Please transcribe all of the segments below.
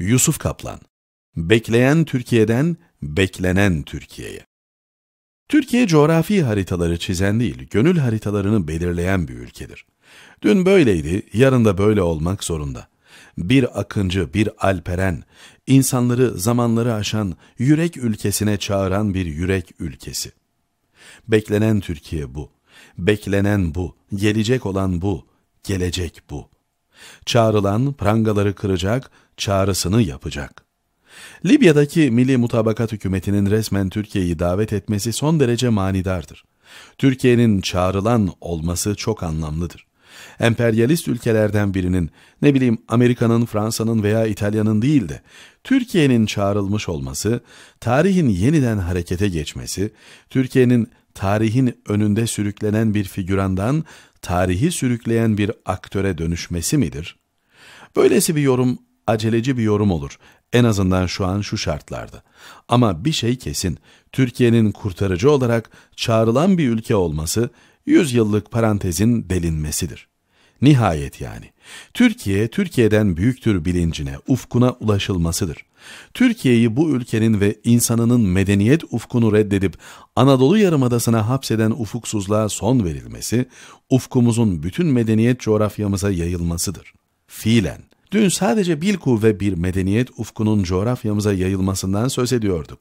Yusuf Kaplan Bekleyen Türkiye'den beklenen Türkiye'ye Türkiye coğrafi haritaları çizen değil, gönül haritalarını belirleyen bir ülkedir. Dün böyleydi, yarın da böyle olmak zorunda. Bir akıncı, bir alperen, insanları zamanları aşan, yürek ülkesine çağıran bir yürek ülkesi. Beklenen Türkiye bu. Beklenen bu. Gelecek olan bu. Gelecek bu. Çağrılan prangaları kıracak, çağrısını yapacak. Libya'daki Milli Mutabakat Hükümeti'nin resmen Türkiye'yi davet etmesi son derece manidardır. Türkiye'nin çağrılan olması çok anlamlıdır. Emperyalist ülkelerden birinin, ne bileyim Amerika'nın, Fransa'nın veya İtalya'nın değil de Türkiye'nin çağrılmış olması, tarihin yeniden harekete geçmesi, Türkiye'nin tarihin önünde sürüklenen bir figürandan tarihi sürükleyen bir aktöre dönüşmesi midir? Böylesi bir yorum aceleci bir yorum olur. En azından şu an şu şartlarda. Ama bir şey kesin, Türkiye'nin kurtarıcı olarak çağrılan bir ülke olması 100 yıllık parantezin delinmesidir. Nihayet yani. Türkiye, Türkiye'den büyüktür bilincine, ufkuna ulaşılmasıdır. Türkiye'yi bu ülkenin ve insanının medeniyet ufkunu reddedip Anadolu Yarımadası'na hapseden ufuksuzluğa son verilmesi, ufkumuzun bütün medeniyet coğrafyamıza yayılmasıdır. Fiilen, dün sadece bir kuvve bir medeniyet ufkunun coğrafyamıza yayılmasından söz ediyorduk.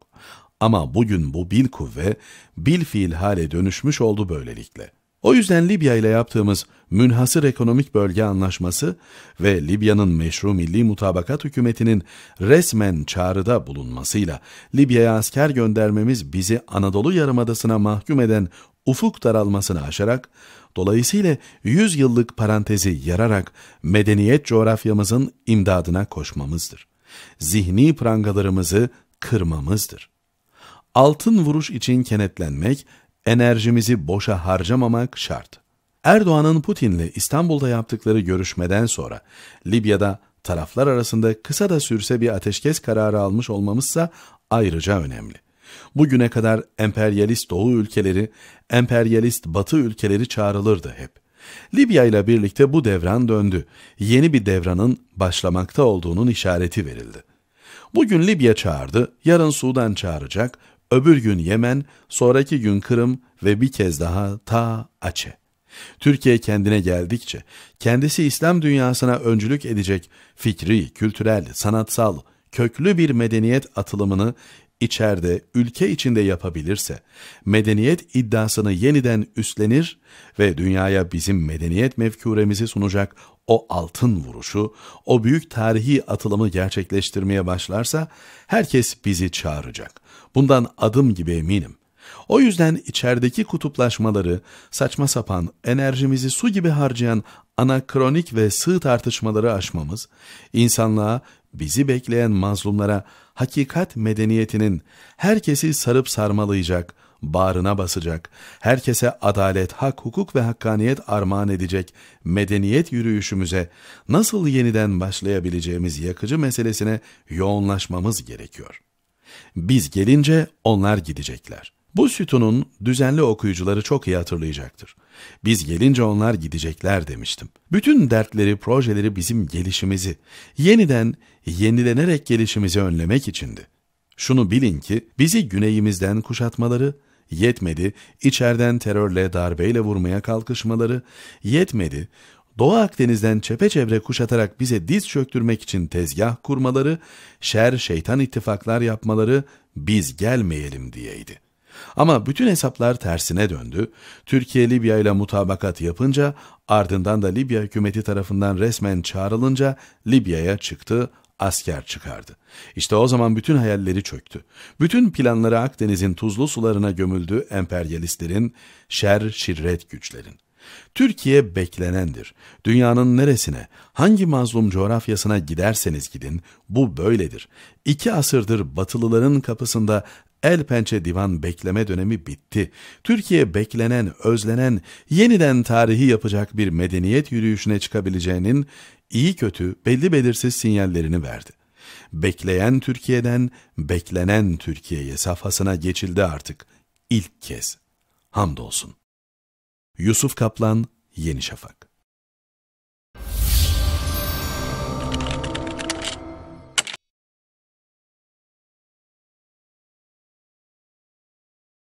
Ama bugün bu bil kuvve bil fiil hale dönüşmüş oldu böylelikle. O yüzden Libya ile yaptığımız münhasır ekonomik bölge anlaşması ve Libya'nın meşru milli mutabakat hükümetinin resmen çağrıda bulunmasıyla Libya'ya asker göndermemiz bizi Anadolu Yarımadası'na mahkum eden ufuk daralmasını aşarak, dolayısıyla 100 yıllık parantezi yararak medeniyet coğrafyamızın imdadına koşmamızdır. Zihni prangalarımızı kırmamızdır altın vuruş için kenetlenmek, enerjimizi boşa harcamamak şart. Erdoğan'ın Putin'le İstanbul'da yaptıkları görüşmeden sonra Libya'da taraflar arasında kısa da sürse bir ateşkes kararı almış olmamızsa ayrıca önemli. Bugüne kadar emperyalist doğu ülkeleri, emperyalist batı ülkeleri çağrılırdı hep. Libya ile birlikte bu devran döndü. Yeni bir devranın başlamakta olduğunun işareti verildi. Bugün Libya çağırdı, yarın Sudan çağıracak, öbür gün Yemen, sonraki gün Kırım ve bir kez daha ta Aceh. Türkiye kendine geldikçe kendisi İslam dünyasına öncülük edecek fikri, kültürel, sanatsal, köklü bir medeniyet atılımını içeride, ülke içinde yapabilirse, medeniyet iddiasını yeniden üstlenir ve dünyaya bizim medeniyet mefkuremizi sunacak o altın vuruşu, o büyük tarihi atılımı gerçekleştirmeye başlarsa, herkes bizi çağıracak. Bundan adım gibi eminim. O yüzden içerideki kutuplaşmaları, saçma sapan, enerjimizi su gibi harcayan anakronik ve sığ tartışmaları aşmamız, insanlığa bizi bekleyen mazlumlara hakikat medeniyetinin herkesi sarıp sarmalayacak, bağrına basacak, herkese adalet, hak, hukuk ve hakkaniyet armağan edecek medeniyet yürüyüşümüze nasıl yeniden başlayabileceğimiz yakıcı meselesine yoğunlaşmamız gerekiyor. Biz gelince onlar gidecekler. Bu sütunun düzenli okuyucuları çok iyi hatırlayacaktır. Biz gelince onlar gidecekler demiştim. Bütün dertleri, projeleri bizim gelişimizi, yeniden yenilenerek gelişimizi önlemek içindi. Şunu bilin ki bizi güneyimizden kuşatmaları, yetmedi içeriden terörle darbeyle vurmaya kalkışmaları, yetmedi Doğu Akdeniz'den çepeçevre kuşatarak bize diz çöktürmek için tezgah kurmaları, şer şeytan ittifaklar yapmaları biz gelmeyelim diyeydi.'' Ama bütün hesaplar tersine döndü. Türkiye Libya ile mutabakat yapınca ardından da Libya hükümeti tarafından resmen çağrılınca Libya'ya çıktı asker çıkardı. İşte o zaman bütün hayalleri çöktü. Bütün planları Akdeniz'in tuzlu sularına gömüldü emperyalistlerin, şer şirret güçlerin. Türkiye beklenendir. Dünyanın neresine, hangi mazlum coğrafyasına giderseniz gidin, bu böyledir. İki asırdır batılıların kapısında El pençe divan bekleme dönemi bitti. Türkiye beklenen, özlenen, yeniden tarihi yapacak bir medeniyet yürüyüşüne çıkabileceğinin iyi kötü, belli belirsiz sinyallerini verdi. Bekleyen Türkiye'den beklenen Türkiye'ye safhasına geçildi artık. İlk kez. Hamdolsun. Yusuf Kaplan, Yeni Şafak